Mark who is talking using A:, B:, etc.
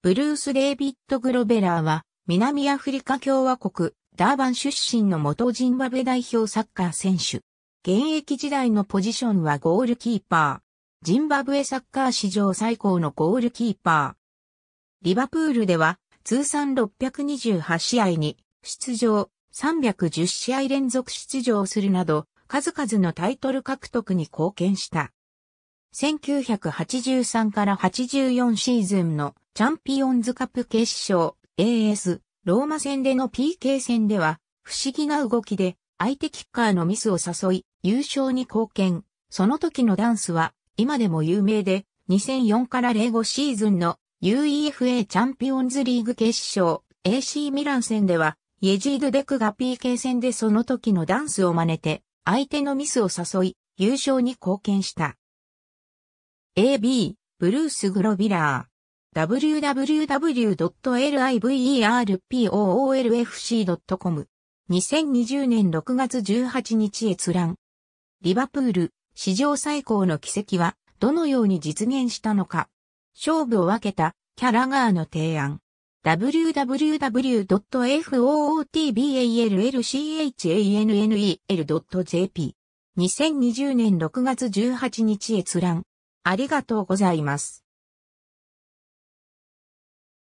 A: ブルース・デイビッド・グロベラーは、南アフリカ共和国、ダーバン出身の
B: 元ジンバブエ代表サッカー選手。現役時代のポジションはゴールキーパー。ジンバブエサッカー史上最高のゴールキーパー。リバプールでは、通算628試合に出場、310試合連続出場するなど、数々のタイトル獲得に貢献した。1983から84シーズンのチャンピオンズカップ決勝 AS ローマ戦での PK 戦では不思議な動きで相手キッカーのミスを誘い優勝に貢献。その時のダンスは今でも有名で2004から05シーズンの UEFA チャンピオンズリーグ決勝 AC ミラン戦ではイェジード・デクが PK 戦でその時のダンスを真似て相手のミスを誘い優勝に貢献した。AB ブルース・グロビラー www.liverpoolfc.com。2020年6月18日閲覧。リバプール、史上最高の奇跡は、どのように実現したのか。勝負を分けた、キャラガーの提案。www.footballchannel.jp。2020年6月18
A: 日閲覧。ありがとうございます。